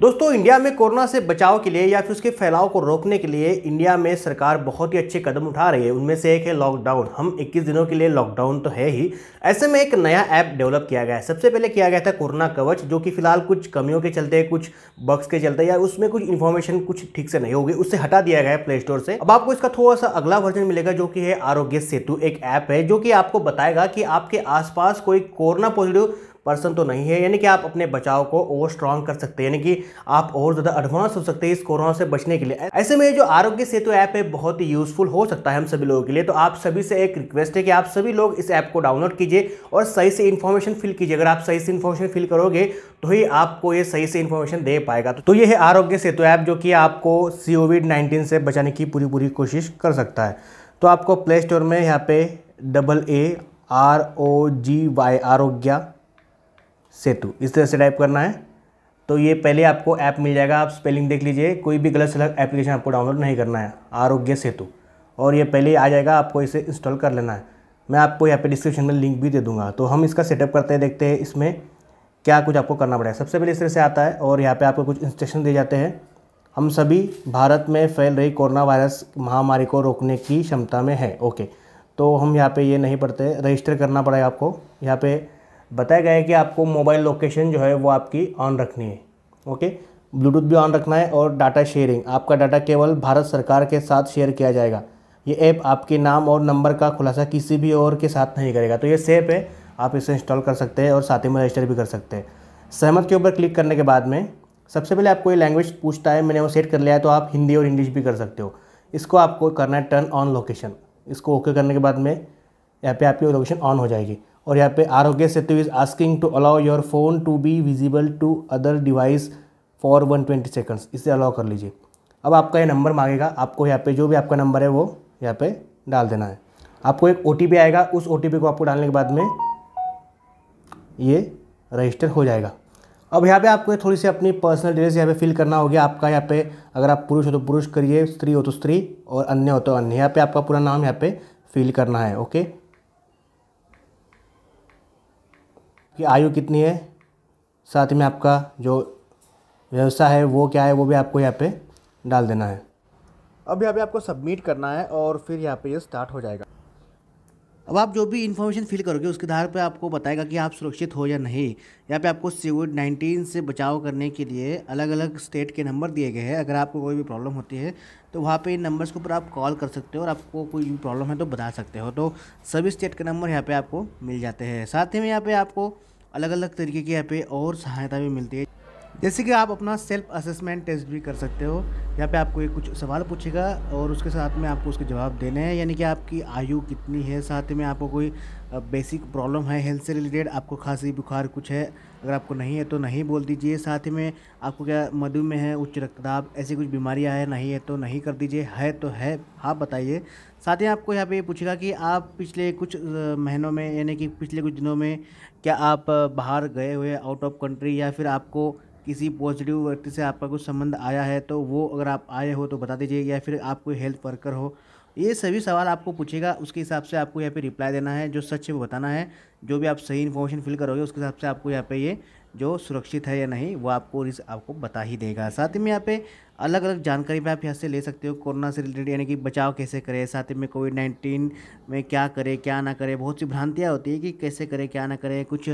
दोस्तों इंडिया में कोरोना से बचाव के लिए या फिर उसके फैलाव को रोकने के लिए इंडिया में सरकार बहुत ही अच्छे कदम उठा रही है उनमें से एक है लॉकडाउन हम 21 दिनों के लिए लॉकडाउन तो है ही ऐसे में एक नया ऐप डेवलप किया गया है सबसे पहले किया गया था कोरोना कवच जो कि फिलहाल कुछ कमियों के चलते कुछ बग्स के चलते या उसमें कुछ इन्फॉर्मेशन कुछ ठीक से नहीं होगी उससे हटा दिया गया है प्ले स्टोर से अब आपको इसका थोड़ा सा अगला वर्जन मिलेगा जो कि है आरोग्य सेतु एक ऐप है जो कि आपको बताएगा कि आपके आसपास कोई कोरोना पॉजिटिव पर्सन तो नहीं है यानी कि आप अपने बचाव को ओवर स्ट्रांग कर सकते हैं यानी कि आप और ज़्यादा एडवांस हो सकते हैं इस कोरोना से बचने के लिए ऐसे में जो आरोग्य सेतु ऐप है बहुत ही यूजफुल हो सकता है हम सभी लोगों के लिए तो आप सभी से एक रिक्वेस्ट है कि आप सभी लोग इस ऐप को डाउनलोड कीजिए और सही से इन्फॉर्मेशन फिल कीजिए अगर आप सही से इन्फॉर्मेशन फिल करोगे तो ही आपको ये सही से इन्फॉर्मेशन दे पाएगा तो ये है आरोग्य सेतु ऐप जो कि आपको सी कोविड नाइन्टीन से बचाने की पूरी पूरी कोशिश कर सकता है तो आपको प्ले स्टोर में यहाँ पे double A R O G Y Aarogya Setu इस तरह से टाइप करना है तो ये पहले आपको ऐप मिल जाएगा आप स्पेलिंग देख लीजिए कोई भी गलत सलग एप्लीकेशन आपको डाउनलोड नहीं करना है आरोग्य सेतु और ये पहले आ जाएगा आपको इसे इंस्टॉल कर लेना है मैं आपको यहाँ पे डिस्क्रिप्शन में लिंक भी दे दूंगा तो हम इसका सेटअप करते हैं देखते हैं इसमें क्या कुछ आपको करना पड़ेगा सबसे पहले इस तरह से आता है और यहाँ पर आपको कुछ इंस्ट्रक्शन दिए जाते हैं हम सभी भारत में फैल रही कोरोना वायरस महामारी को रोकने की क्षमता में है ओके तो हम यहाँ पर ये नहीं पढ़ते रजिस्टर करना पड़ेगा आपको यहाँ पर बताया गया है कि आपको मोबाइल लोकेशन जो है वो आपकी ऑन रखनी है ओके ब्लूटूथ भी ऑन रखना है और डाटा शेयरिंग आपका डाटा केवल भारत सरकार के साथ शेयर किया जाएगा ये ऐप आपके नाम और नंबर का खुलासा किसी भी और के साथ नहीं करेगा तो ये सेफ है आप इसे इंस्टॉल कर सकते हैं और साथ ही में रजिस्टर भी कर सकते हैं सहमत के ऊपर क्लिक करने के बाद में सबसे पहले आपको ये लैंग्वेज पूछता है मैंने वो सेट कर लिया है तो आप हिंदी और इंग्लिश भी कर सकते हो इसको आपको करना है टर्न ऑन लोकेशन इसको ओके करने के बाद में यहाँ पे आपकी लोकेशन ऑन हो जाएगी और यहाँ पे Aarogya Setu is asking to allow your phone to be visible to other device for one twenty seconds इसे अलाउ कर लीजिए अब आपका ये नंबर मांगेगा आपको यहाँ पे जो भी आपका नंबर है वो यहाँ पे डाल देना है आपको एक ओ आएगा उस ओ को आपको डालने के बाद में ये रजिस्टर हो जाएगा अब यहाँ पे आपको थोड़ी सी अपनी पर्सनल डिटेल्स यहाँ पे फिल करना होगी आपका यहाँ पे अगर आप पुरुष हो तो पुरुष करिए स्त्री हो तो स्त्री और अन्य हो तो अन्य यहाँ पे आपका पूरा नाम यहाँ पे फिल करना है ओके कि आयु कितनी है साथ में आपका जो व्यवसाय है वो क्या है वो भी आपको यहाँ पे डाल देना है अब यहाँ पे आपको सबमिट करना है और फिर यहाँ पे ये यह स्टार्ट हो जाएगा अब आप जो भी इन्फॉर्मेशन फिल करोगे उसके आधार पर आपको बताएगा कि आप सुरक्षित हो या नहीं यहाँ पे आपको कोविड नाइन्टीन से बचाव करने के लिए अलग अलग स्टेट के नंबर दिए गए हैं अगर आपको कोई भी प्रॉब्लम होती है तो वहाँ पे इन नंबर्स के ऊपर आप कॉल कर सकते हो और आपको कोई भी प्रॉब्लम है तो बता सकते हो तो सभी स्टेट के नंबर यहाँ पर आपको मिल जाते हैं साथ ही में यहाँ पर आपको अलग अलग तरीके की यहाँ पे और सहायता भी मिलती है जैसे कि आप अपना सेल्फ असेसमेंट टेस्ट भी कर सकते हो यहाँ पे आपको एक कुछ सवाल पूछेगा और उसके साथ में आपको उसके जवाब देने हैं यानी कि आपकी आयु कितनी है साथ में आपको कोई बेसिक प्रॉब्लम है हेल्थ से रिलेटेड आपको खांसी बुखार कुछ है अगर आपको नहीं है तो नहीं बोल दीजिए साथ में आपको क्या मधुमेह है उच्च रक्तदाब ऐसी कुछ बीमारियाँ है नहीं है तो नहीं कर दीजिए है तो है हाँ बताइए साथ ही आपको यहाँ पे पूछेगा कि आप पिछले कुछ महीनों में यानी कि पिछले कुछ दिनों में क्या आप बाहर गए हुए आउट ऑफ कंट्री या फिर आपको किसी पॉजिटिव व्यक्ति से आपका कुछ संबंध आया है तो वो अगर आप आए हो तो बता दीजिए या फिर आप कोई हेल्थ वर्कर हो ये सभी सवाल आपको पूछेगा उसके हिसाब से आपको यहाँ पे रिप्लाई देना है जो सच है वो बताना है जो भी आप सही इन्फॉर्मेशन फिल करोगे उसके हिसाब से आपको यहाँ पे ये जो सुरक्षित है या नहीं वो आपको रिस्क आपको बता ही देगा साथ ही में यहाँ पे अलग अलग जानकारी भी आप यहाँ से ले सकते हो कोरोना से रिलेटेड यानी कि बचाव कैसे करें साथ ही में कोविड नाइन्टीन में क्या करें क्या ना करें बहुत सी भ्रांतियाँ होती है कि कैसे करें क्या ना करें कुछ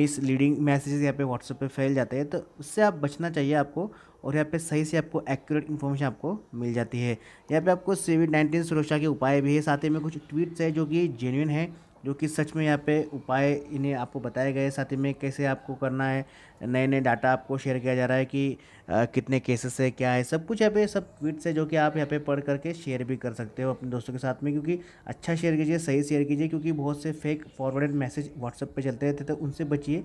मिस लीडिंग मैसेजेस यहाँ पे व्हाट्सएप पे फैल जाते हैं तो उससे आप बचना चाहिए आपको और यहाँ पे सही से आपको एक्यूरेट इन्फॉर्मेशन आपको मिल जाती है यहाँ पे आपको कोविड नाइन्टीन सुरक्षा के उपाय भी है साथ ही में कुछ ट्वीट्स है जो कि जेन्यून है जो कि सच में यहाँ पे उपाय इन्हें आपको बताए गए साथ ही में कैसे आपको करना है नए नए डाटा आपको शेयर किया जा रहा है कि आ, कितने केसेस है क्या है सब कुछ यहाँ पे सब ट्वीट है जो कि आप यहाँ पे पढ़ करके शेयर भी कर सकते हो अपने दोस्तों के साथ में क्योंकि अच्छा शेयर कीजिए सही शेयर कीजिए क्योंकि बहुत से फेक फॉरवर्डेड मैसेज व्हाट्सअप पर चलते रहते तो उनसे बचिए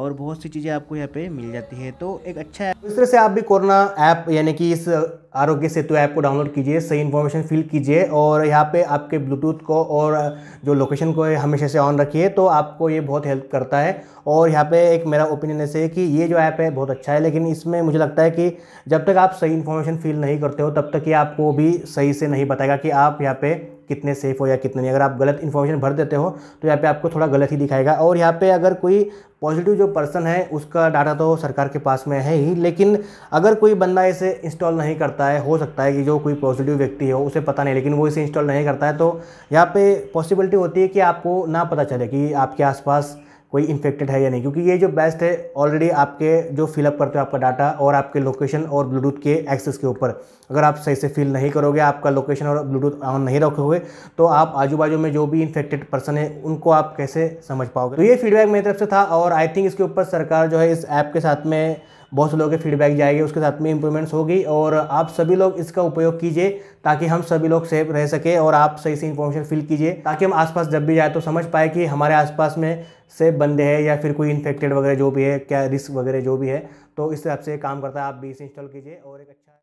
और बहुत सी चीज़ें आपको यहाँ पे मिल जाती है तो एक अच्छा ऐप दूसरे से आप भी कोरोना ऐप यानी कि इस आरोग्य सेतु ऐप को डाउनलोड कीजिए सही इन्फॉर्मेशन फिल कीजिए और यहाँ पे आपके ब्लूटूथ को और जो लोकेशन को हमेशा से ऑन रखिए तो आपको ये बहुत हेल्प करता है और यहाँ पे एक मेरा ओपिनियन ऐसे है कि ये जो ऐप है बहुत अच्छा है लेकिन इसमें मुझे लगता है कि जब तक आप सही इन्फॉर्मेशन फील नहीं करते हो तब तक ये आपको भी सही से नहीं बताएगा कि आप यहाँ पे कितने सेफ़ हो या कितने नहीं अगर आप गलत इन्फॉर्मेशन भर देते हो तो यहाँ पे आपको थोड़ा गलत ही दिखाएगा और यहाँ पे अगर कोई पॉजिटिव जो पर्सन है उसका डाटा तो सरकार के पास में है ही लेकिन अगर कोई बंदा इसे इंस्टॉल नहीं करता है हो सकता है कि जो कोई पॉजिटिव व्यक्ति हो उसे पता नहीं लेकिन वो इसे इंस्टॉल नहीं करता है तो यहाँ पर पॉसिबिलिटी होती है कि आपको ना पता चले कि आपके आसपास कोई इन्फेक्टेड है या नहीं क्योंकि ये जो बेस्ट है ऑलरेडी आपके जो फिलअप करते हो आपका डाटा और आपके लोकेशन और ब्लूटूथ के एक्सेस के ऊपर अगर आप सही से फिल नहीं करोगे आपका लोकेशन और ब्लूटूथ ऑन नहीं रखोगे तो आप आजू बाजू में जो भी इन्फेक्टेड पर्सन है उनको आप कैसे समझ पाओगे तो ये फीडबैक मेरी तरफ से था और आई थिंक इसके ऊपर सरकार जो है इस ऐप के साथ में बहुत से लोगों के फीडबैक जाएगी उसके साथ में इंप्रूवमेंट्स होगी और आप सभी लोग इसका उपयोग कीजिए ताकि हम सभी लोग सेफ रह सके और आप सही से इन्फॉर्मेशन फिल कीजिए ताकि हम आसपास जब भी जाए तो समझ पाए कि हमारे आसपास में सेफ बंदे हैं या फिर कोई इन्फेक्टेड वगैरह जो भी है क्या रिस्क वगैरह जो भी है तो इस हिसाब से काम करता है आप भी इसे इंस्टॉल कीजिए और एक अच्छा